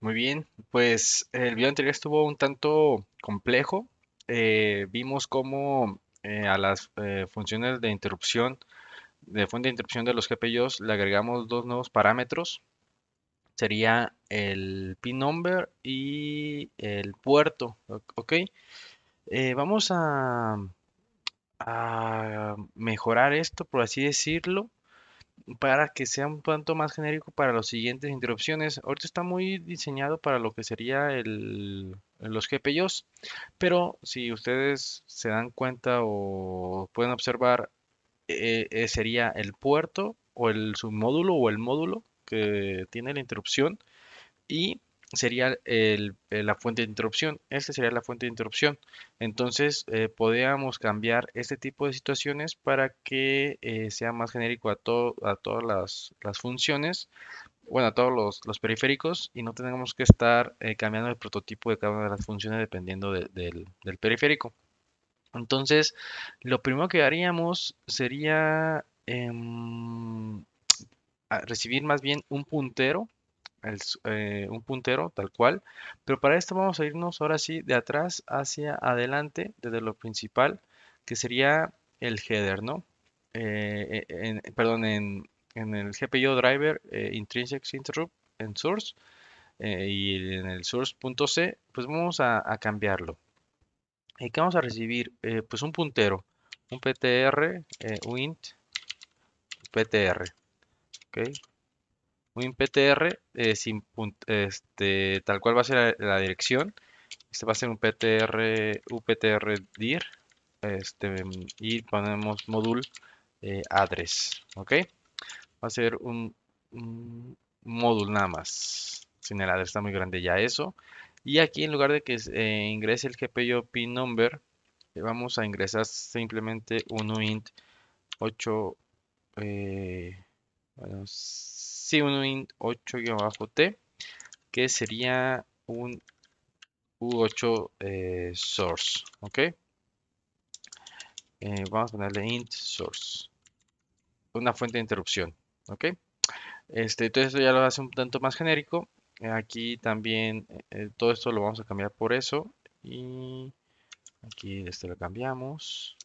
Muy bien, pues el video anterior estuvo un tanto complejo. Eh, vimos cómo eh, a las eh, funciones de interrupción, de fuente de interrupción de los GPIOs, le agregamos dos nuevos parámetros. Sería el pin number y el puerto. Ok, vamos a, a mejorar esto, por así decirlo para que sea un tanto más genérico para las siguientes interrupciones. Ahorita está muy diseñado para lo que sería los GPIOs, pero si ustedes se dan cuenta o pueden observar, eh, eh, sería el puerto o el submódulo o el módulo que tiene la interrupción y sería eh, la fuente de interrupción. Esta sería la fuente de interrupción. Entonces, eh, podríamos cambiar este tipo de situaciones para que eh, sea más genérico a, todas las, funciones, bueno, a todos los, periféricos y no tengamos que estar cambiando el prototipo de cada una de las funciones dependiendo del periférico. Entonces, lo primero que haríamos sería em, recibir más bien un puntero eh, un puntero tal cual, pero para esto vamos a irnos ahora sí de atrás hacia adelante desde lo principal que sería el header, ¿no? Eh, perdón, en, el GPIO driver eh, intrinsics interrupt en source y en el source.c, pues vamos a, cambiarlo. ¿Y que vamos a recibir? pues un puntero, un PTR, un int, PTR, ¿ok? un ptr eh, sin este, tal cual va a ser la, dirección. Este va a ser un PTR, UPTR dir. Este, y ponemos módulo eh, adres address. ¿Ok? Va a ser un, módulo nada más. Sin el address está muy grande ya eso. Y aquí en lugar de que eh, ingrese el GPIO pin number, vamos a ingresar simplemente un int 8 sí, un int 8-t, que sería un u8 eh, source, ¿ok? Eh, vamos a ponerle int source, una fuente de interrupción, ¿ok? Este, entonces esto ya lo hace un tanto más genérico. Aquí también eh, todo esto lo vamos a cambiar por eso. Y aquí esto lo cambiamos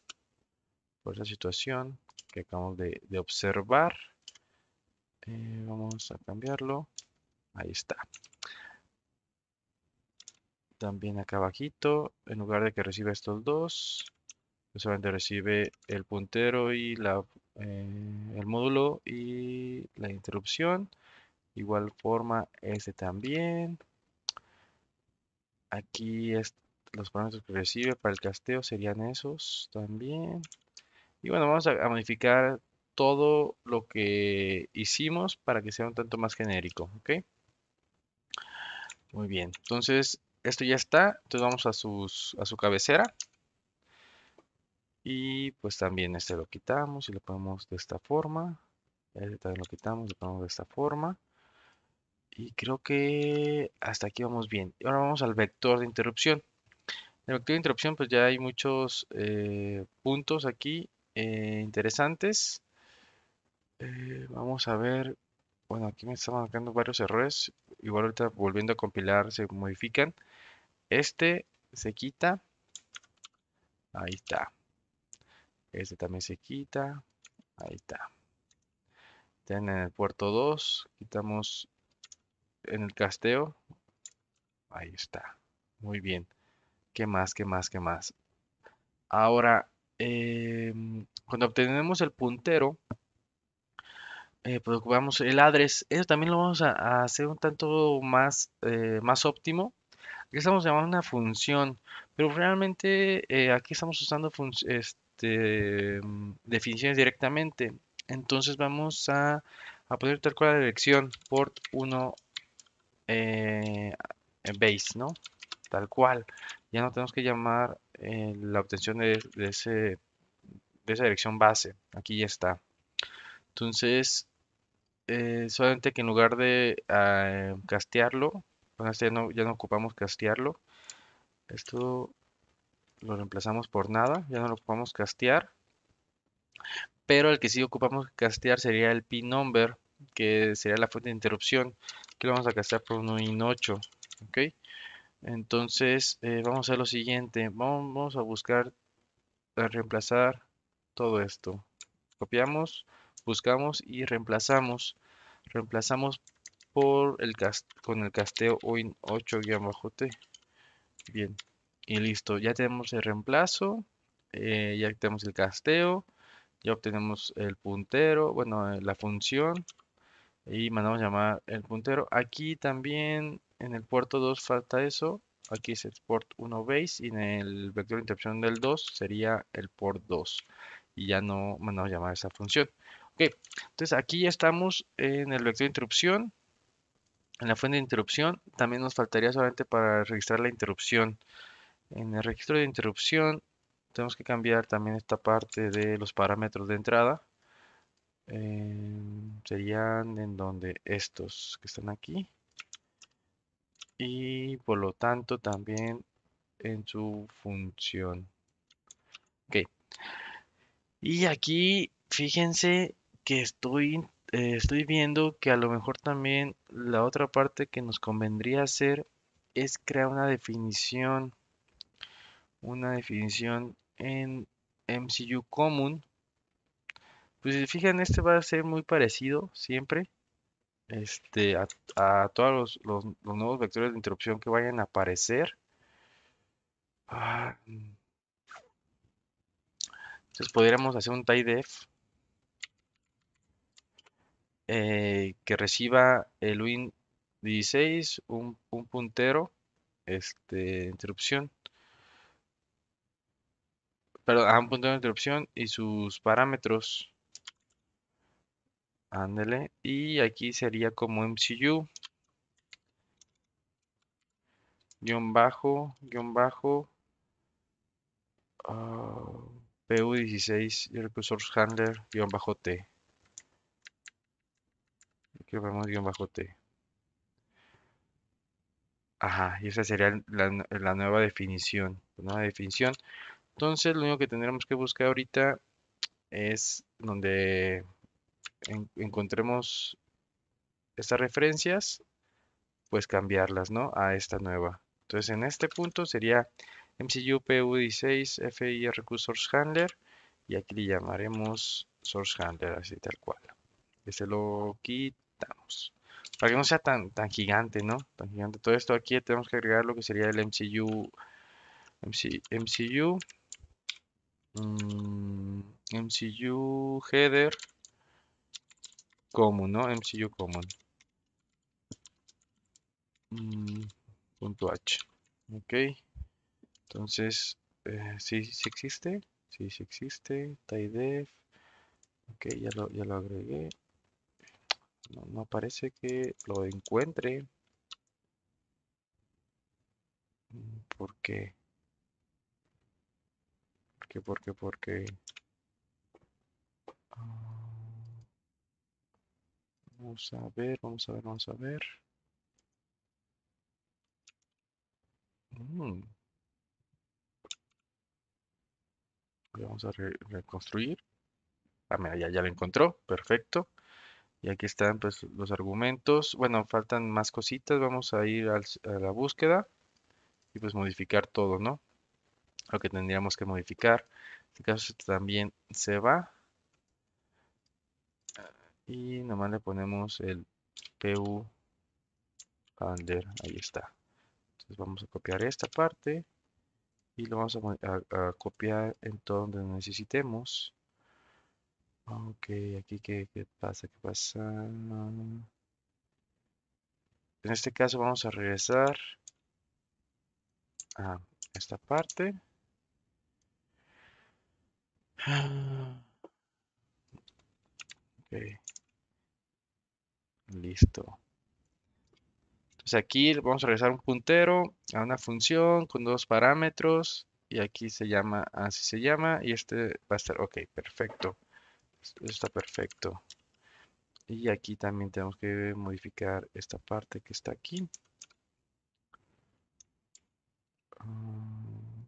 por esa situación que acabamos de observar. Eh, vamos a cambiarlo. Ahí está. También acá abajito, en lugar de que reciba estos dos, solamente recibe el puntero y la, eh, el módulo y la interrupción. Igual forma este también. Aquí los parámetros que recibe para el casteo serían esos también. Y bueno, vamos a modificar todo lo que hicimos para que sea un tanto más genérico, ¿ok? Muy bien, entonces esto ya está, entonces vamos a, a su cabecera. Y pues también este lo quitamos y lo ponemos de esta forma. Este también lo quitamos, lo ponemos de esta forma. Y creo que hasta aquí vamos bien. Y ahora vamos al vector de interrupción. En el vector de interrupción pues ya hay muchos eh, puntos aquí eh, interesantes. Eh, vamos a ver. Bueno, aquí me están marcando varios errores. Igual ahorita volviendo a compilar se modifican. Este se quita. Ahí está. Este también se quita. Ahí está. en el puerto 2. Quitamos en el casteo. Ahí está. Muy bien. ¿Qué más? ¿Qué más? ¿Qué más? Ahora, em, cuando obtenemos el puntero, eh, pues, el address, eso también lo vamos a, hacer un tanto más, eh, más óptimo. Aquí estamos llamando una función, pero realmente eh, aquí estamos usando este, mm, definiciones directamente. Entonces vamos a, a poner tal cual la dirección port 1 eh, base, ¿no? Tal cual. Ya no tenemos que llamar la obtención ese, de esa dirección base. Aquí ya está. Entonces, eh, solamente que en lugar de ah, em, castearlo, este ya, no, ocupamos castearlo. Esto lo reemplazamos por nada, ya no lo ocupamos castear. Pero el que sí ocupamos castear sería el pin number, que sería la fuente de interrupción, que lo vamos a castear por un in 8. ¿ok? Entonces eh, vamos a lo siguiente, vamos a buscar reemplazar todo esto. Copiamos, buscamos y reemplazamos. Reemplazamos por el con el casteo OIN 8 t Bien, y listo. Ya tenemos el reemplazo, eh, ya tenemos el casteo, ya obtenemos el puntero, bueno, eh, la función. Y mandamos llamar el puntero. Aquí también en el puerto 2 falta eso. Aquí es el port 1 base y en el vector de interrupción del 2 sería el port 2. Y ya no mandamos llamar esa función. Ok, entonces aquí ya estamos en el vector de interrupción, en la fuente de interrupción. También nos faltaría solamente para registrar la interrupción. En el registro de interrupción tenemos que cambiar también esta parte de los parámetros de entrada. Em, serían en donde estos que están aquí. Y por lo tanto también en su función. Ok. Y aquí, fíjense que estoy, eh, estoy viendo que a lo mejor también la otra parte que nos convendría hacer es crear una definición, una definición en MCU común. Pues si fijan, este va a ser muy parecido siempre este, a, todos los, nuevos vectores de interrupción que vayan a aparecer. Ah, mm. Entonces podríamos hacer un def eh, que reciba el win 16, un, puntero, este, interrupción. Perdón, a un puntero de interrupción y sus parámetros. Ándele. Y aquí sería como MCU. Guión bajo, guión bajo. Ah, PU16 y el handler guión bajo T vamos guión bajo T. Ajá, y esa sería la, nueva definición. definición. Entonces, lo único que tendremos que buscar ahorita es donde encontremos estas referencias, pues cambiarlas, ¿no? A esta nueva. Entonces, en este punto sería mcupu 16 FIRQ Source Handler y aquí le llamaremos Source Handler, así tal cual. Este lo quito para que no sea tan, tan gigante, ¿no? Tan gigante. Todo esto aquí tenemos que agregar lo que sería el MCU. MCU. MCU mm, header common, ¿no? MCU common. Mm, punto H. Ok. Entonces, eh, si ¿sí, existe. sí, sí existe. Tidef. Ok, ya lo, ya lo agregué. No, parece que lo encuentre. Mm, ¿Por qué? ¿Por qué? ¿Por qué? ¿Por qué? Ah, vamos a ver, vamos a ver, vamos a ver. Mm. Vamos a reconstruir. Ah, mira, ya, ya lo encontró. Perfecto. Y aquí están pues, los argumentos. Bueno, faltan más cositas. Vamos a ir a la búsqueda y pues modificar todo, ¿no? Lo que tendríamos que modificar. En este caso este también se va. Y nomás le ponemos el PU calendar Ahí está. Entonces vamos a copiar esta parte y lo vamos a copiar en todo donde necesitemos. Ah, ok, aquí qué, pasa, qué pasa. En este caso vamos a regresar a esta parte. Ok. Listo. Entonces aquí vamos a regresar un puntero a una función con dos parámetros. Y aquí se llama, así se llama. Y este va a estar, ok, perfecto. Eso está perfecto. Y aquí también tenemos que modificar esta parte que está aquí. Ah,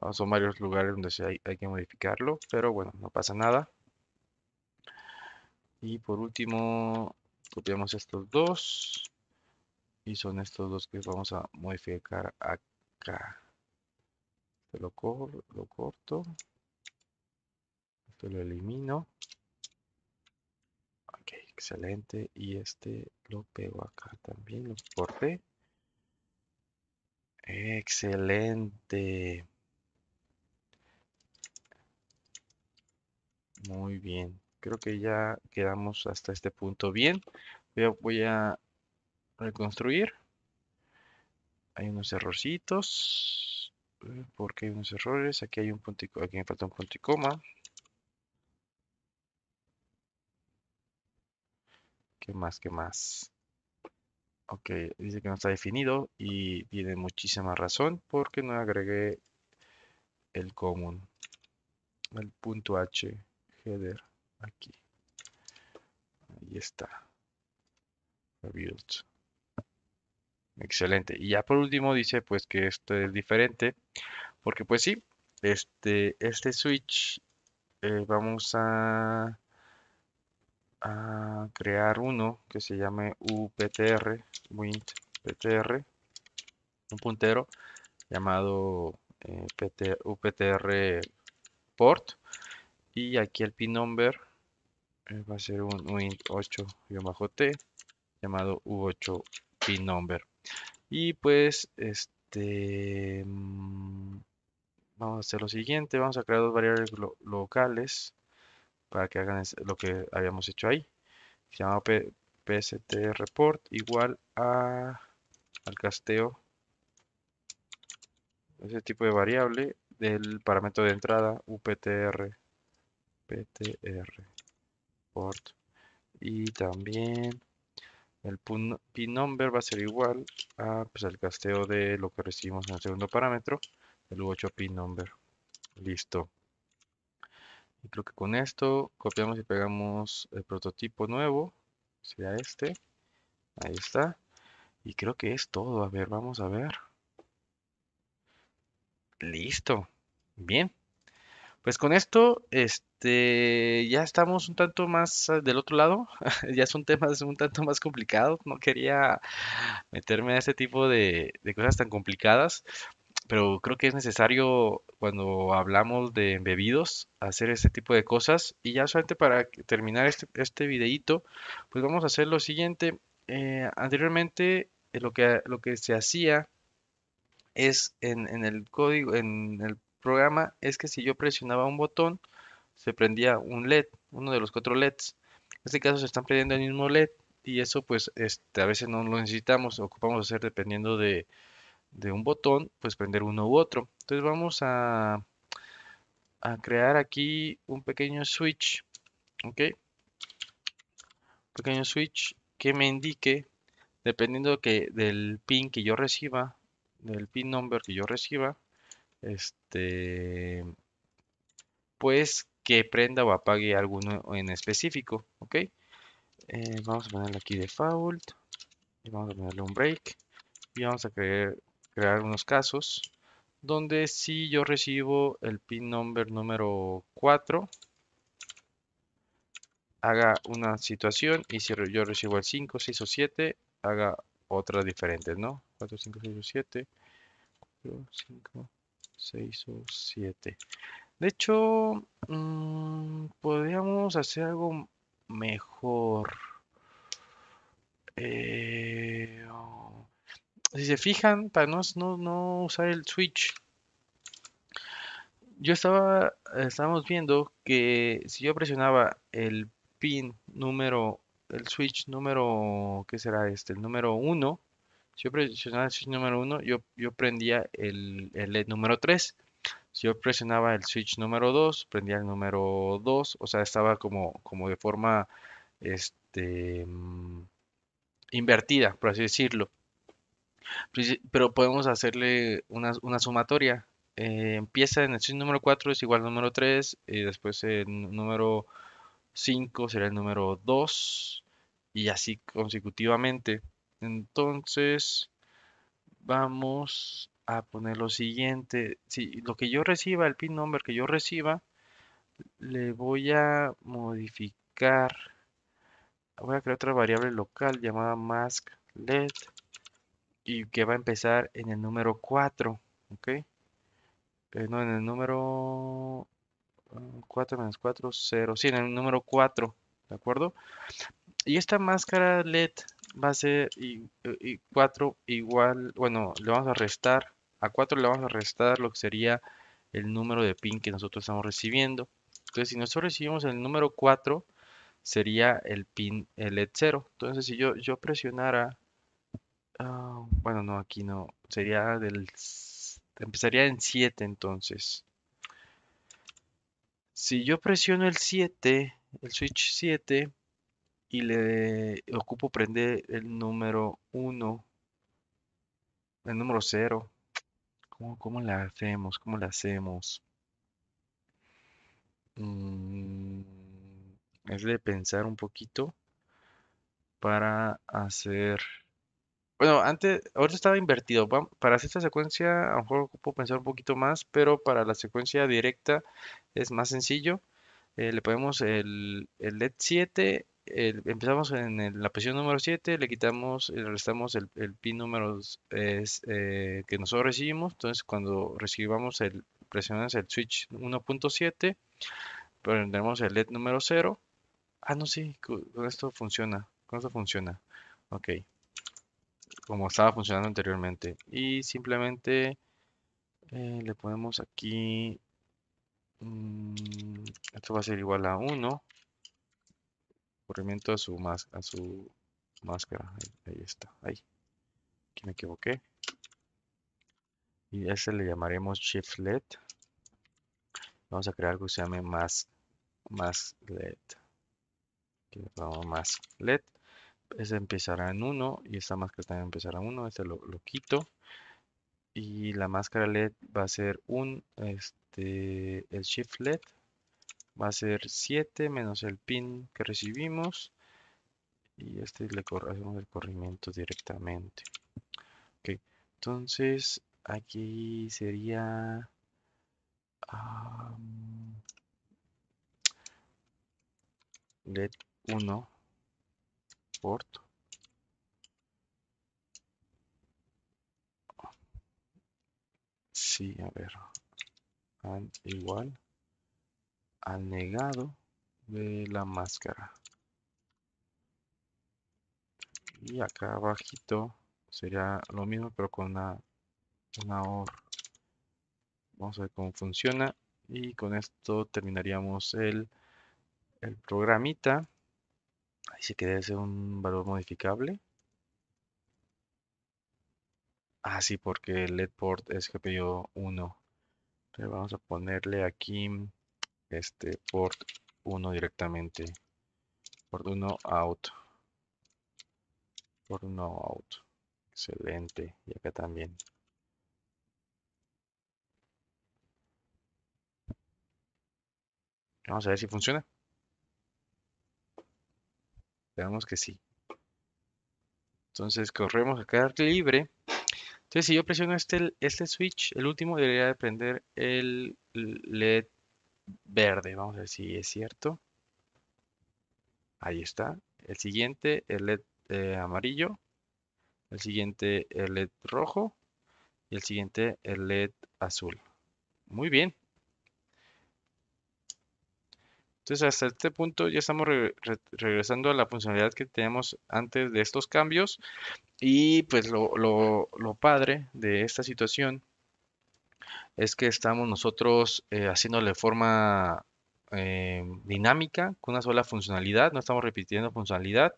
ah, son varios lugares donde hay que modificarlo, pero bueno, no pasa nada. Y por último, copiamos estos dos. Y son estos dos que vamos a modificar acá. Este lo, lo corto. Esto lo elimino. Ok, excelente. Y este lo pego acá también. Lo corté. Excelente. Muy bien. Creo que ya quedamos hasta este punto bien. Voy voy a reconstruir. Hay unos errorcitos. Eh, porque hay unos errores. Aquí hay un puntico, aquí me falta un punto y coma. ¿Qué más? ¿Qué más? Ok, dice que no está definido y tiene muchísima razón porque no agregué el común, el punto H header aquí. Ahí está. Rebuild. Excelente. Y ya por último dice pues que esto es diferente, porque pues sí, este, este switch eh, vamos a, crear uno que se llame UPTR, PTR, un puntero llamado eh, UPTR port y aquí el pin number eh, va a ser un Wint 8-T llamado U8 pin number. Y pues, este, mm, vamos a hacer lo siguiente, vamos a crear dos variables locales para que hagan lo que habíamos hecho ahí. Se llama report igual a, al casteo, ese tipo de variable del parámetro de entrada uptr, ptr, y también el pin number va a ser igual a, pues, al casteo de lo que recibimos en el segundo parámetro, el U8 pin number Listo. Y creo que con esto copiamos y pegamos el prototipo nuevo, sería este. Ahí está. Y creo que es todo. A ver, vamos a ver. Listo. Bien. Pues con esto, este este, ya estamos un tanto más eh, del otro lado, ya es un tema un tanto más complicado no quería meterme a ese tipo de, cosas tan complicadas, pero creo que es necesario cuando hablamos de embebidos hacer ese tipo de cosas. Y ya solamente para terminar este, este videito, pues vamos a hacer lo siguiente. Eh, anteriormente eh, lo, que, lo que se hacía es en el código, en el programa, es que si yo presionaba un botón, se prendía un LED, uno de los cuatro LEDs. En este caso se están prendiendo el mismo LED y eso pues este, a veces no lo necesitamos, ocupamos hacer dependiendo de, de un botón, pues prender uno u otro. Entonces vamos a, a crear aquí un pequeño switch, ¿ok? Pequeño switch que me indique, dependiendo que, del pin que yo reciba, del pin number que yo reciba, este, pues que prenda o apague alguno en específico, ¿ok? Eh, vamos a ponerle aquí default, y vamos a ponerle un break, y vamos a crear, crear unos casos donde si yo recibo el pin number número 4, haga una situación y si yo recibo el 5, 6 o 7, haga otras diferentes, ¿no? 4, 5, 6 o 7, 4, 5, 6 o 7. De hecho, mm, podríamos hacer algo mejor. Eh, oh, si se fijan, para no, no, usar el switch. Yo estaba, estábamos viendo que si yo presionaba el pin número, el switch número, ¿qué será este? El número 1. Si yo presionaba el switch número 1, yo, yo prendía el, el LED número 3. Si yo presionaba el switch número 2, prendía el número 2, o sea, estaba como, como de forma este, mm, invertida, por así decirlo. Pero podemos hacerle una, sumatoria. Eh, empieza en el switch número 4 es igual al número 3, y después el número 5 será el número 2, y así consecutivamente. Entonces, vamos a poner lo siguiente. Si lo que yo reciba, el pin number que yo reciba, le voy a modificar. Voy a crear otra variable local llamada mask led y que va a empezar en el número 4. Ok. pero no, en el número 4 mm, menos 4, 0. Sí, en el número 4. ¿De acuerdo? Y esta máscara LED va a ser 4 igual, bueno, le vamos a restar a 4 le vamos a restar lo que sería el número de pin que nosotros estamos recibiendo. Entonces, si nosotros recibimos el número 4, sería el pin el LED 0. Entonces, si yo, yo presionara... Ah, bueno, no, aquí no. Sería del... Empezaría en 7 entonces. Si yo presiono el 7, el switch 7, y le ocupo prender el número 1, el número 0, ¿Cómo, la hacemos? ¿Cómo la hacemos? Mm, es de pensar un poquito para hacer... Bueno, antes, Ahorita estaba invertido. Para hacer esta secuencia, a lo mejor puedo pensar un poquito más, pero para la secuencia directa es más sencillo. Eh, le ponemos el, el LED 7 empezamos en la presión número 7, le quitamos, le restamos el, pin número eh, que nosotros recibimos. Entonces, cuando recibamos el, presionamos el switch 1.7, prendemos el LED número 0. Ah, no, sí, con esto funciona. Con esto funciona. Ok. Como estaba funcionando anteriormente. Y simplemente eh, le ponemos aquí. Mm, esto va a ser igual a 1. Corrimiento a su, más, a su máscara. Ahí, está, ahí. Aquí me equivoqué. Y a ese le llamaremos Shift LED. Vamos a crear que se llame más, más LED. Aquí le más LED. Ese empezará en 1 y esta máscara también empezará en 1. Este lo, lo quito y la máscara LED va a ser un este el shift LED va a ser 7 menos el pin que recibimos y este le hacemos el corrimiento directamente ok entonces aquí sería led 1 port sí a ver and igual negado de la máscara. Y acá abajito sería lo mismo pero con una, una OR. Vamos a ver cómo funciona. Y con esto terminaríamos el, el programita. Ahí se queda ser un valor modificable. Ah, sí, porque el LED port es GPIO 1. Entonces vamos a ponerle aquí este port 1 directamente port 1 out port 1 out excelente y acá también vamos a ver si funciona veamos que sí entonces corremos a acá libre entonces si yo presiono este, este switch el último debería de prender el led verde. Vamos a ver si es cierto. Ahí está. El siguiente, el LED eh, amarillo. El siguiente, el LED rojo. Y el siguiente, el LED azul. Muy bien. Entonces, hasta este punto ya estamos regresando a la funcionalidad que tenemos antes de estos cambios. Y pues lo, lo padre de esta situación es que estamos nosotros eh, haciéndole forma eh, dinámica con una sola funcionalidad, no estamos repitiendo funcionalidad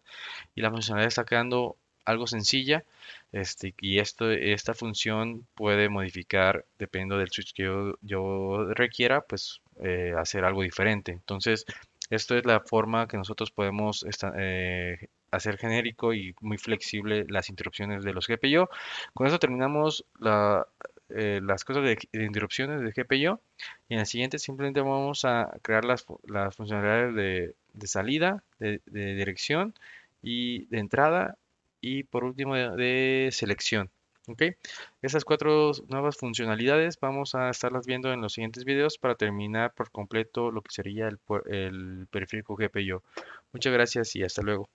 y la funcionalidad está quedando algo sencilla este, y esto, esta función puede modificar dependiendo del switch que yo, requiera, pues eh, hacer algo diferente. Entonces, esto es la forma que nosotros podemos eh, hacer genérico y muy flexible las interrupciones de los GPIO. Con eso terminamos la, eh, las cosas de, interrupciones de GPIO y en la siguiente simplemente vamos a crear las, funcionalidades de, salida, de, dirección y de entrada y por último de, selección. ¿ok? Esas cuatro nuevas funcionalidades vamos a estarlas viendo en los siguientes videos para terminar por completo lo que sería el, el periférico GPIO. Muchas gracias y hasta luego.